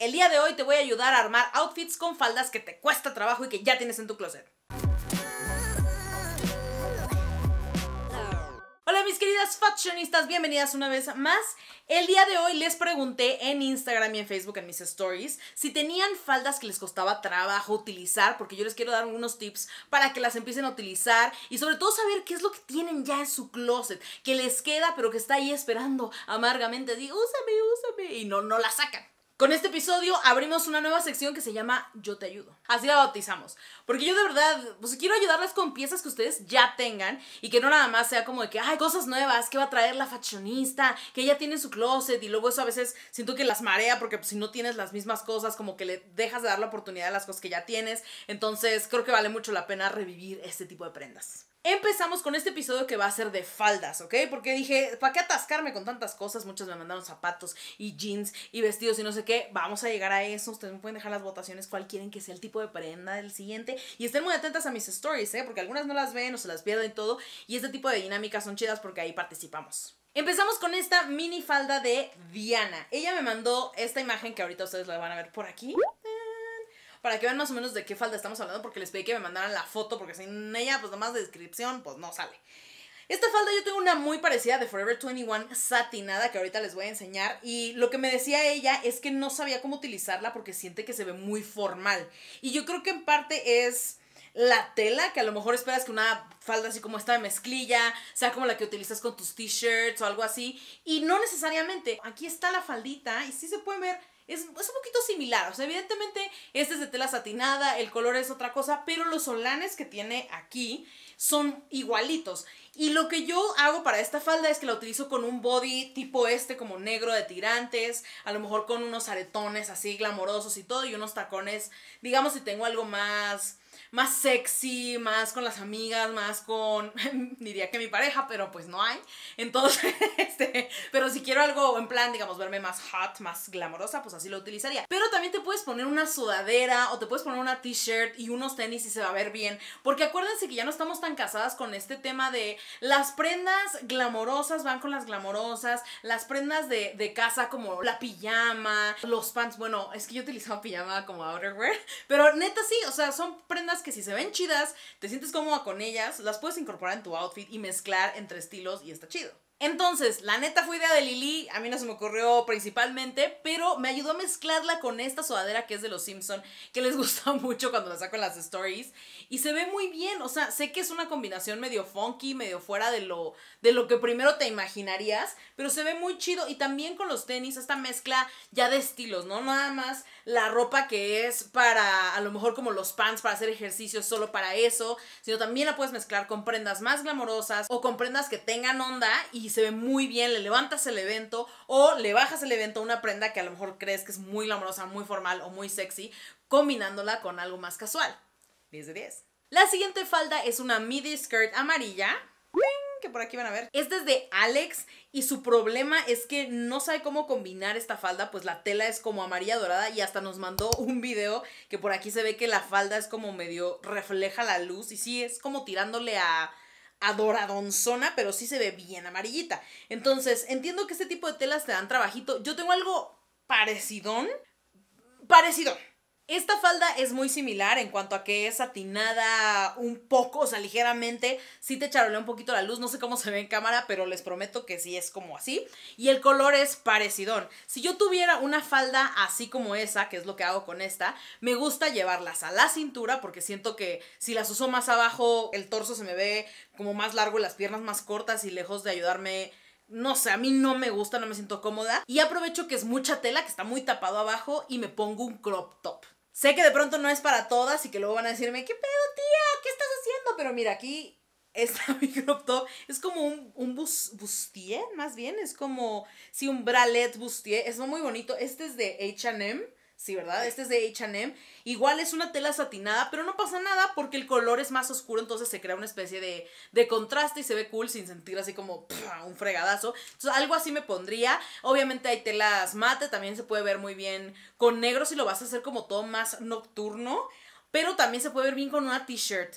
El día de hoy te voy a ayudar a armar outfits con faldas que te cuesta trabajo y que ya tienes en tu closet. Hola mis queridas fashionistas, bienvenidas una vez más. El día de hoy les pregunté en Instagram y en Facebook en mis stories si tenían faldas que les costaba trabajo utilizar, porque yo les quiero dar unos tips para que las empiecen a utilizar y sobre todo saber qué es lo que tienen ya en su closet, que les queda pero que está ahí esperando amargamente, digo, úsame, úsame, y no, no la sacan. Con este episodio abrimos una nueva sección que se llama Yo te ayudo. Así la bautizamos. Porque yo de verdad, pues quiero ayudarles con piezas que ustedes ya tengan y que no nada más sea como de que, hay cosas nuevas, que va a traer la faccionista, que ella tiene su closet y luego eso a veces siento que las marea porque pues, si no tienes las mismas cosas, como que le dejas de dar la oportunidad a las cosas que ya tienes. Entonces creo que vale mucho la pena revivir este tipo de prendas. Empezamos con este episodio que va a ser de faldas, ¿ok? Porque dije, ¿para qué atascarme con tantas cosas? Muchas me mandaron zapatos y jeans y vestidos y no sé qué. Vamos a llegar a eso. Ustedes me pueden dejar las votaciones cuál quieren que sea el tipo de prenda del siguiente. Y estén muy atentas a mis stories, ¿eh? Porque algunas no las ven o se las pierden y todo. Y este tipo de dinámicas son chidas porque ahí participamos. Empezamos con esta mini falda de Diana. Ella me mandó esta imagen que ahorita ustedes la van a ver por aquí para que vean más o menos de qué falda estamos hablando, porque les pedí que me mandaran la foto, porque sin ella, pues nada más de descripción, pues no sale. Esta falda yo tengo una muy parecida de Forever 21 satinada que ahorita les voy a enseñar y lo que me decía ella es que no sabía cómo utilizarla porque siente que se ve muy formal y yo creo que en parte es la tela que a lo mejor esperas que una falda así como esta de mezclilla sea como la que utilizas con tus t-shirts o algo así y no necesariamente aquí está la faldita y sí se puede ver es, un poquito similar. O sea, evidentemente este es de tela satinada, el color es otra cosa, pero los solanes que tiene aquí son igualitos. Y lo que yo hago para esta falda es que la utilizo con un body tipo este, como negro de tirantes, a lo mejor con unos aretones así glamorosos y todo, y unos tacones, digamos si tengo algo más más sexy, más con las amigas, más con, diría que mi pareja, pero pues no hay. Entonces, este, pero si quiero algo en plan, digamos, verme más hot, más glamorosa, pues así lo utilizaría. Pero también te puedes poner una sudadera o te puedes poner una t-shirt y unos tenis y se va a ver bien. Porque acuérdense que ya no estamos tan casadas con este tema de las prendas glamorosas van con las glamorosas, las prendas de, casa como la pijama, los pants, bueno, es que yo utilizaba pijama como outerwear, pero neta sí, o sea, son prendas que si se ven chidas, te sientes cómoda con ellas, las puedes incorporar en tu outfit y mezclar entre estilos y está chido. Entonces, la neta fue idea de Lili, a mí no se me ocurrió principalmente, pero me ayudó a mezclarla con esta sudadera que es de los Simpson, que les gusta mucho cuando la saco en las stories y se ve muy bien, o sea, sé que es una combinación medio funky, medio fuera de lo de lo que primero te imaginarías, pero se ve muy chido y también con los tenis esta mezcla ya de estilos, no nada más la ropa que es para a lo mejor como los pants para hacer ejercicio solo para eso, sino también la puedes mezclar con prendas más glamorosas o con prendas que tengan onda y se ve muy bien, le levantas el evento o le bajas el evento a una prenda que a lo mejor crees que es muy glamorosa, muy formal o muy sexy, combinándola con algo más casual. 10 de 10. La siguiente falda es una midi skirt amarilla que por aquí van a ver. Es desde Alex y su problema es que no sabe cómo combinar esta falda, pues la tela es como amarilla dorada y hasta nos mandó un video que por aquí se ve que la falda es como medio refleja la luz y sí, es como tirándole a adoradonzona, pero sí se ve bien amarillita. Entonces, entiendo que este tipo de telas te dan trabajito. Yo tengo algo parecidón, parecido. Esta falda es muy similar en cuanto a que es atinada un poco, o sea, ligeramente. Sí te charolea un poquito la luz, no sé cómo se ve en cámara, pero les prometo que sí es como así. Y el color es parecidón. Si yo tuviera una falda así como esa, que es lo que hago con esta, me gusta llevarlas a la cintura porque siento que si las uso más abajo, el torso se me ve como más largo y las piernas más cortas y lejos de ayudarme no sé, a mí no me gusta, no me siento cómoda. Y aprovecho que es mucha tela, que está muy tapado abajo y me pongo un crop top. Sé que de pronto no es para todas y que luego van a decirme, ¿qué pedo, tía? ¿Qué estás haciendo? Pero mira, aquí esta top. es como un, bustier, más bien. Es como, sí, un bralet bustier. Es muy bonito. Este es de H&M. Sí, ¿verdad? Este es de HM. Igual es una tela satinada, pero no pasa nada porque el color es más oscuro, entonces se crea una especie de, de contraste y se ve cool sin sentir así como un fregadazo. Entonces algo así me pondría. Obviamente hay telas mate, también se puede ver muy bien con negro si lo vas a hacer como todo más nocturno, pero también se puede ver bien con una t-shirt.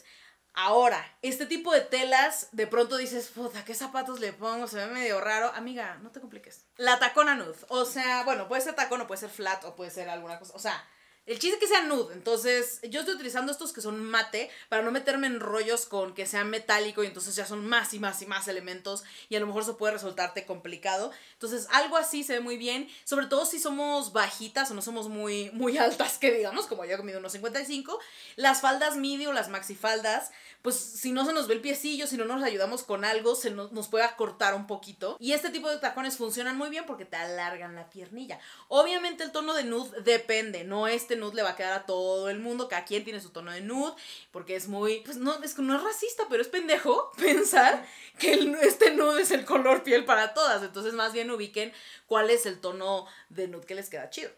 Ahora, este tipo de telas, de pronto dices, puta, ¿qué zapatos le pongo? Se ve medio raro. Amiga, no te compliques. La tacona nude. O sea, bueno, puede ser tacón o puede ser flat o puede ser alguna cosa. O sea, el chiste es que sea nude, entonces yo estoy utilizando estos que son mate para no meterme en rollos con que sea metálico y entonces ya son más y más y más elementos y a lo mejor eso puede resultarte complicado. Entonces algo así se ve muy bien, sobre todo si somos bajitas o no somos muy, muy altas que digamos, como yo he comido unos 55, las faldas medio, las faldas pues si no se nos ve el piecillo, si no nos ayudamos con algo, se nos, nos puede acortar un poquito. Y este tipo de tacones funcionan muy bien porque te alargan la piernilla. Obviamente el tono de nude depende, no es este nude le va a quedar a todo el mundo, cada quien tiene su tono de nude, porque es muy, pues no es, no es racista, pero es pendejo pensar que este nude es el color piel para todas, entonces más bien ubiquen cuál es el tono de nude que les queda chido.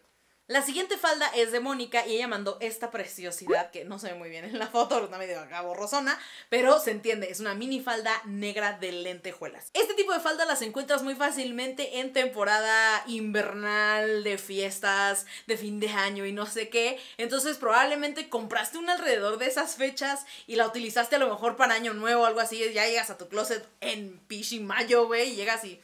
La siguiente falda es de Mónica y ella mandó esta preciosidad que no se ve muy bien en la foto, está medio acá borrosona, pero se entiende, es una mini falda negra de lentejuelas. Este tipo de falda las encuentras muy fácilmente en temporada invernal, de fiestas, de fin de año y no sé qué. Entonces probablemente compraste un alrededor de esas fechas y la utilizaste a lo mejor para año nuevo o algo así, ya llegas a tu closet en pichi mayo, güey, y llegas y...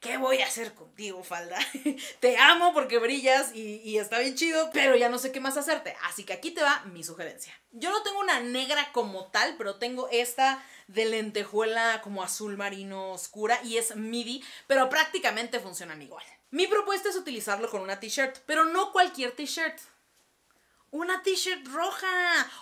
¿qué voy a hacer contigo, falda? te amo porque brillas y, está bien chido, pero ya no sé qué más hacerte. Así que aquí te va mi sugerencia. Yo no tengo una negra como tal, pero tengo esta de lentejuela como azul marino oscura y es midi, pero prácticamente funcionan igual. Mi propuesta es utilizarlo con una t-shirt, pero no cualquier t-shirt una t-shirt roja.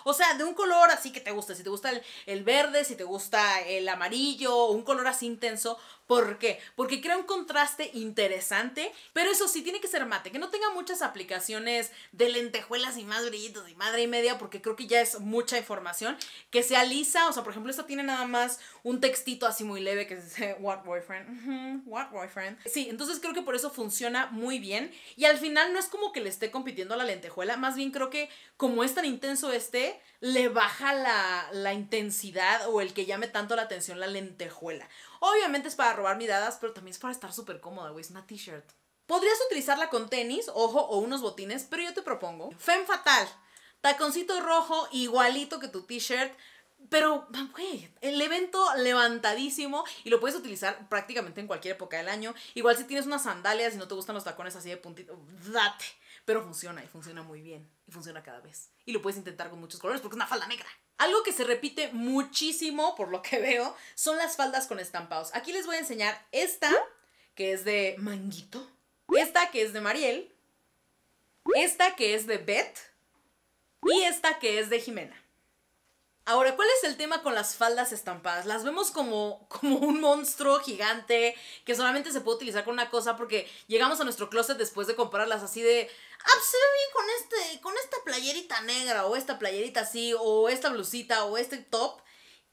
O sea, de un color así que te gusta. Si te gusta el, el, verde, si te gusta el amarillo, un color así intenso, ¿Por qué? Porque crea un contraste interesante, pero eso sí tiene que ser mate, que no tenga muchas aplicaciones de lentejuelas y más brillitos y madre y media, porque creo que ya es mucha información, que sea lisa, o sea, por ejemplo, esto tiene nada más un textito así muy leve que dice, what boyfriend, what boyfriend. Sí, entonces creo que por eso funciona muy bien y al final no es como que le esté compitiendo a la lentejuela, más bien creo que como es tan intenso este, le baja la, intensidad o el que llame tanto la atención la lentejuela. Obviamente es para robar miradas, pero también es para estar súper cómoda, güey. Es una t-shirt. Podrías utilizarla con tenis, ojo o unos botines, pero yo te propongo. Fem Fatal. Taconcito rojo, igualito que tu t-shirt. Pero, güey, el evento levantadísimo y lo puedes utilizar prácticamente en cualquier época del año. Igual si tienes unas sandalias y no te gustan los tacones así de puntito, date. Pero funciona y funciona muy bien. Y funciona cada vez. Y lo puedes intentar con muchos colores porque es una falda negra. Algo que se repite muchísimo, por lo que veo, son las faldas con estampados. Aquí les voy a enseñar esta, que es de Manguito. Esta que es de Mariel. Esta que es de Beth. Y esta que es de Jimena. Ahora, ¿cuál es el tema con las faldas estampadas? Las vemos como, como un monstruo gigante que solamente se puede utilizar con una cosa porque llegamos a nuestro closet después de comprarlas así de, ah, pues, se ve bien con, este, con esta playerita negra o esta playerita así o esta blusita o este top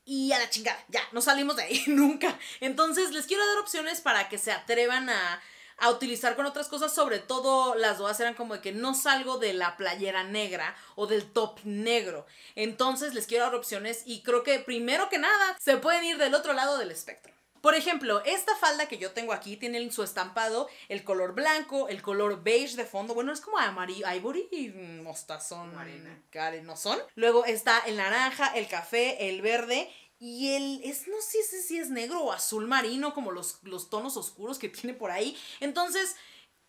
y a la chingada, ya, no salimos de ahí nunca. Entonces, les quiero dar opciones para que se atrevan a a utilizar con otras cosas, sobre todo las dos eran como de que no salgo de la playera negra o del top negro. Entonces les quiero dar opciones y creo que primero que nada se pueden ir del otro lado del espectro. Por ejemplo, esta falda que yo tengo aquí tiene en su estampado el color blanco, el color beige de fondo. Bueno, es como amarillo, ivory mm, mostazón. Marina. Mm, no son. Luego está el naranja, el café, el verde y el es, no sé si, es negro o azul marino, como los, tonos oscuros que tiene por ahí. Entonces,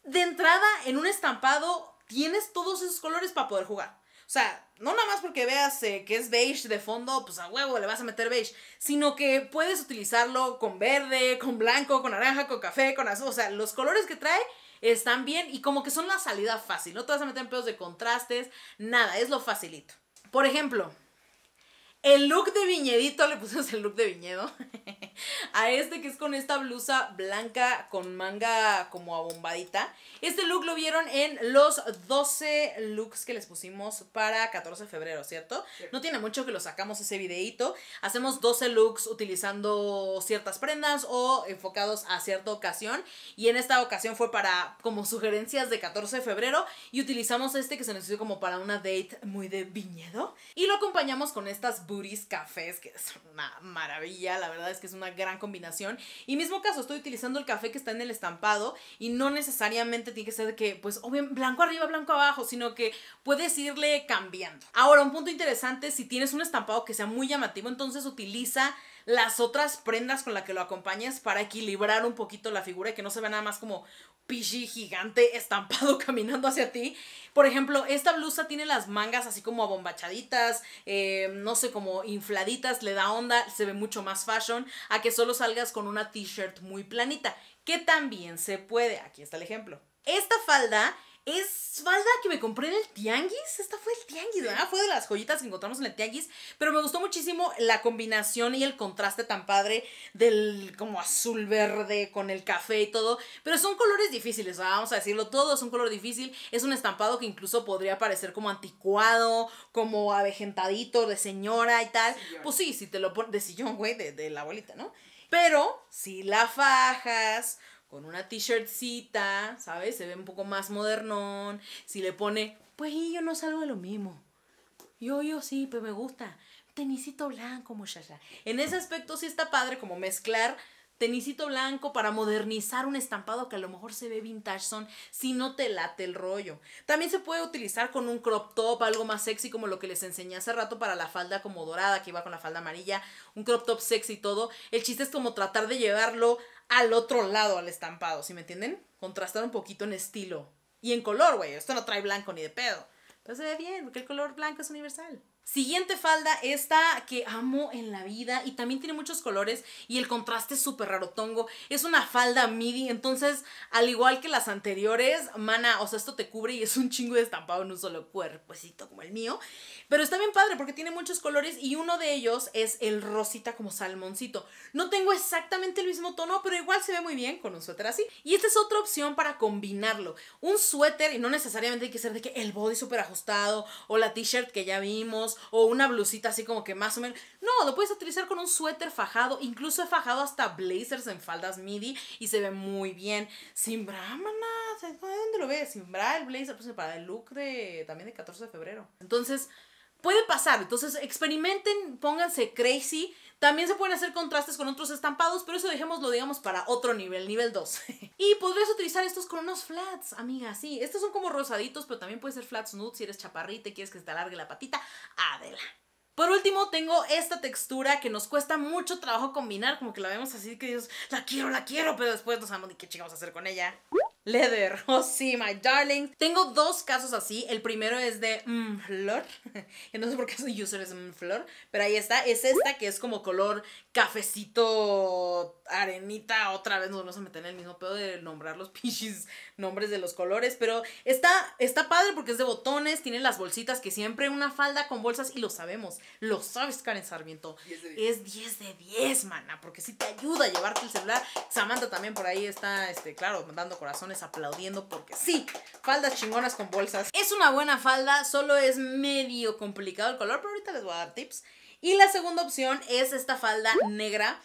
de entrada, en un estampado, tienes todos esos colores para poder jugar. O sea, no nada más porque veas eh, que es beige de fondo, pues a huevo le vas a meter beige, sino que puedes utilizarlo con verde, con blanco, con naranja, con café, con azul. O sea, los colores que trae están bien y como que son la salida fácil. No te vas a meter en pedos de contrastes, nada, es lo facilito. Por ejemplo, el look de viñedito, le pusimos el look de viñedo. a este que es con esta blusa blanca con manga como abombadita. Este look lo vieron en los 12 looks que les pusimos para 14 de febrero, ¿cierto? No tiene mucho que lo sacamos ese videito. Hacemos 12 looks utilizando ciertas prendas o enfocados a cierta ocasión. Y en esta ocasión fue para como sugerencias de 14 de febrero. Y utilizamos este que se nos hizo como para una date muy de viñedo. Y lo acompañamos con estas cafés, que es una maravilla, la verdad es que es una gran combinación. Y mismo caso, estoy utilizando el café que está en el estampado y no necesariamente tiene que ser que, pues, o bien blanco arriba, blanco abajo, sino que puedes irle cambiando. Ahora, un punto interesante, si tienes un estampado que sea muy llamativo, entonces utiliza las otras prendas con la que lo acompañes para equilibrar un poquito la figura y que no se vea nada más como pichi gigante estampado caminando hacia ti. Por ejemplo, esta blusa tiene las mangas así como abombachaditas, eh, no sé, como infladitas, le da onda, se ve mucho más fashion a que solo salgas con una t-shirt muy planita, que también se puede. Aquí está el ejemplo. Esta falda es falda que me compré en el tianguis. Esta fue el tianguis, ¿verdad? Fue de las joyitas que encontramos en el tianguis. Pero me gustó muchísimo la combinación y el contraste tan padre del como azul verde con el café y todo. Pero son colores difíciles, vamos a decirlo todo. Es un color difícil. Es un estampado que incluso podría parecer como anticuado, como avejentadito, de señora y tal. Pues sí, si te lo pones de sillón, güey, de, de la abuelita, ¿no? Pero si la fajas con una t-shirtcita, ¿sabes? Se ve un poco más modernón. Si le pone, pues yo no salgo de lo mismo. Yo, yo sí, Pero pues me gusta. Tenisito blanco, muchacha. En ese aspecto sí está padre como mezclar tenisito blanco para modernizar un estampado que a lo mejor se ve vintage son si no te late el rollo. También se puede utilizar con un crop top, algo más sexy como lo que les enseñé hace rato para la falda como dorada que iba con la falda amarilla, un crop top sexy y todo. El chiste es como tratar de llevarlo al otro lado al estampado, ¿sí me entienden? Contrastar un poquito en estilo y en color, güey. Esto no trae blanco ni de pedo. Pero se ve bien, porque el color blanco es universal. Siguiente falda, esta que amo en la vida y también tiene muchos colores y el contraste es súper tongo Es una falda midi, entonces al igual que las anteriores, mana, o sea, esto te cubre y es un chingo de estampado en un solo cuerpecito como el mío. Pero está bien padre porque tiene muchos colores y uno de ellos es el rosita como salmoncito. No tengo exactamente el mismo tono, pero igual se ve muy bien con un suéter así. Y esta es otra opción para combinarlo. Un suéter, y no necesariamente hay que ser de que el body súper ajustado o la t-shirt que ya vimos o una blusita así como que más o menos. No, lo puedes utilizar con un suéter fajado. Incluso he fajado hasta blazers en faldas midi y se ve muy bien. Simbra, maná, ¿dónde lo ves? Simbra el blazer, pues para el look de también de 14 de febrero. Entonces, puede pasar. Entonces, experimenten, pónganse crazy. También se pueden hacer contrastes con otros estampados, pero eso dejémoslo, digamos, para otro nivel, nivel 2. y podrías utilizar estos con unos flats, amiga, sí. Estos son como rosaditos, pero también puede ser flats nude si eres chaparrita y quieres que se te alargue la patita. Adela. Por último, tengo esta textura que nos cuesta mucho trabajo combinar, como que la vemos así que Dios, la quiero, la quiero, pero después nos sabemos ni qué chingamos hacer con ella. Leather, oh sí, my darling. Tengo dos casos así. El primero es de flor. Entonces, no sé por qué soy user es flor, pero ahí está. Es esta que es como color cafecito, arenita. Otra vez nos vamos a meter en el mismo pedo de nombrar los pinches nombres de los colores, pero está, está padre porque es de botones, tiene las bolsitas que siempre una falda con bolsas y lo sabemos. Lo sabes, Karen Sarmiento. Es 10 de 10, mana, porque sí te ayuda a llevarte el celular. Samantha también por ahí está, este, claro, dando corazones aplaudiendo porque sí, faldas chingonas con bolsas. Es una buena falda, solo es medio complicado el color, pero ahorita les voy a dar tips. Y la segunda opción es esta falda negra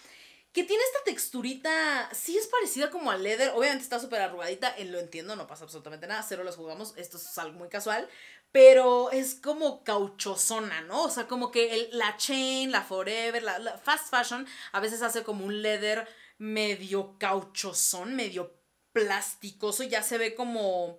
que tiene esta texturita, sí es parecida como al leather, obviamente está súper arrugadita, eh, lo entiendo, no pasa absolutamente nada, cero las jugamos, esto es algo muy casual, pero es como cauchosona, ¿no? O sea, como que la chain, la forever, la, fast fashion, a veces hace como un leather medio cauchosón, medio plasticoso, ya se ve como,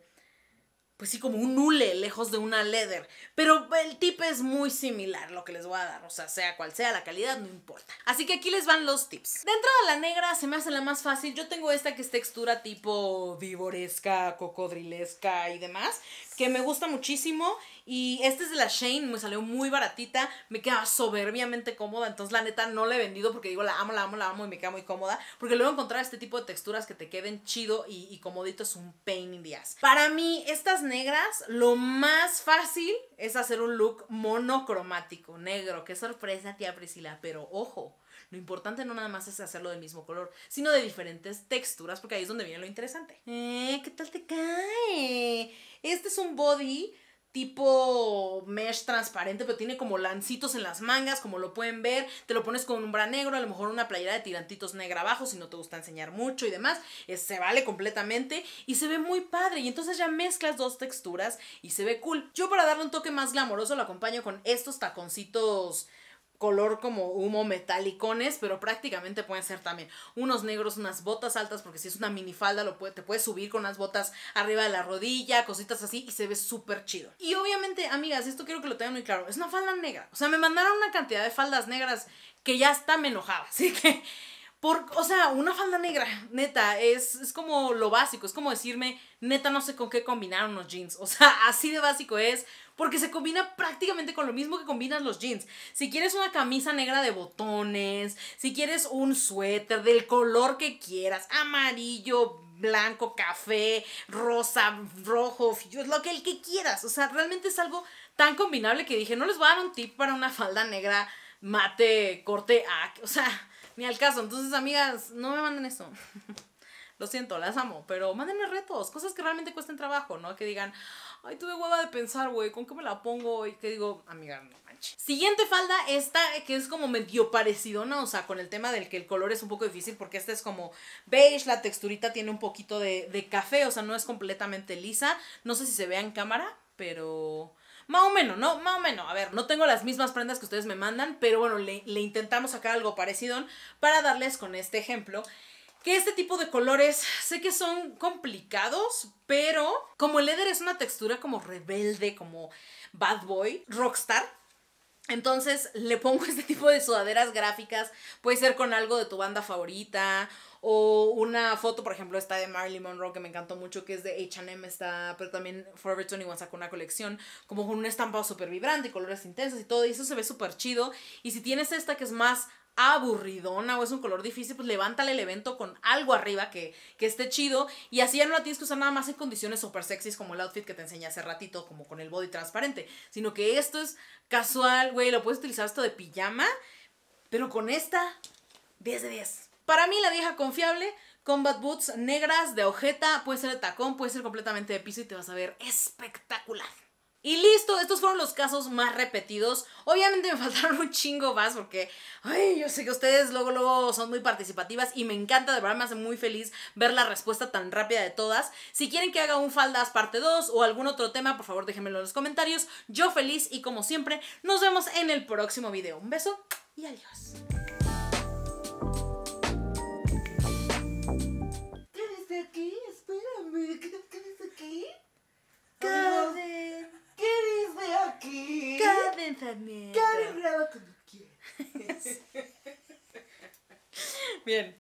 pues sí, como un hule, lejos de una leather. Pero el tip es muy similar lo que les voy a dar, o sea, sea cual sea la calidad, no importa. Así que aquí les van los tips. Dentro de la negra se me hace la más fácil, yo tengo esta que es textura tipo vivoresca, cocodrilesca y demás, que me gusta muchísimo. Y este es de la Shane, me salió muy baratita, me queda soberbiamente cómoda, entonces la neta no la he vendido porque digo, la amo, la amo, la amo y me queda muy cómoda, porque luego encontrar este tipo de texturas que te queden chido y, y comodito es un pain in the ass. Para mí, estas negras, lo más fácil es hacer un look monocromático, negro, qué sorpresa tía Priscila, pero ojo, lo importante no nada más es hacerlo del mismo color, sino de diferentes texturas, porque ahí es donde viene lo interesante. Eh, ¿Qué tal te cae? Este es un body tipo mesh transparente, pero tiene como lancitos en las mangas, como lo pueden ver. Te lo pones con un bra negro, a lo mejor una playera de tirantitos negra abajo, si no te gusta enseñar mucho y demás. Eh, se vale completamente y se ve muy padre. Y entonces ya mezclas dos texturas y se ve cool. Yo para darle un toque más glamoroso lo acompaño con estos taconcitos color como humo metalicones, pero prácticamente pueden ser también unos negros, unas botas altas, porque si es una minifalda lo te puedes subir con unas botas arriba de la rodilla, cositas así, y se ve súper chido. Y obviamente, amigas, esto quiero que lo tengan muy claro, es una falda negra. O sea, me mandaron una cantidad de faldas negras que ya hasta me enojaba, así que por, o sea, una falda negra, neta, es, como lo básico, es como decirme, neta, no sé con qué combinar unos jeans. O sea, así de básico es, porque se combina prácticamente con lo mismo que combinan los jeans. Si quieres una camisa negra de botones, si quieres un suéter del color que quieras, amarillo, blanco, café, rosa, rojo, lo que el que quieras. O sea, realmente es algo tan combinable que dije, no les voy a dar un tip para una falda negra mate, corte, o sea ni al caso. Entonces, amigas, no me manden eso. Lo siento, las amo, pero mándenme retos, cosas que realmente cuesten trabajo, ¿no? Que digan, ay, tuve hueva de pensar, güey, ¿con qué me la pongo? Y que digo, amiga, no manches. Siguiente falda, esta que es como medio no o sea, con el tema del que el color es un poco difícil, porque esta es como beige, la texturita tiene un poquito de, de café, o sea, no es completamente lisa. No sé si se vea en cámara, pero más o menos, ¿no? Más o menos. A ver, no tengo las mismas prendas que ustedes me mandan, pero bueno, le, intentamos sacar algo parecido para darles con este ejemplo que este tipo de colores sé que son complicados, pero como el leather es una textura como rebelde, como bad boy, rockstar, entonces le pongo este tipo de sudaderas gráficas, puede ser con algo de tu banda favorita o una foto, por ejemplo, esta de Marilyn Monroe que me encantó mucho, que es de HM, está, pero también Forever 21 sacó una colección, como con un estampado súper vibrante y colores intensos y todo, y eso se ve súper chido. Y si tienes esta que es más aburridona o es un color difícil, pues levántale el evento con algo arriba que, que esté chido y así ya no la tienes que usar nada más en condiciones super sexys como el outfit que te enseñé hace ratito, como con el body transparente, sino que esto es casual, güey, lo puedes utilizar esto de pijama, pero con esta, 10 de 10. Para mí, la vieja confiable, combat boots negras de ojeta, puede ser de tacón, puede ser completamente de piso y te vas a ver espectacular. Y listo, estos fueron los casos más repetidos. Obviamente me faltaron un chingo más porque, ay, yo sé que ustedes luego, luego son muy participativas y me encanta, de verdad me hace muy feliz ver la respuesta tan rápida de todas. Si quieren que haga un faldas parte 2 o algún otro tema, por favor déjenmelo en los comentarios. Yo feliz y como siempre, nos vemos en el próximo video. Un beso y adiós. Mira, ¿qué, qué dice aquí? Karen. ¿Qué dice aquí? Karen también. Karen graba cuando quieras. Bien.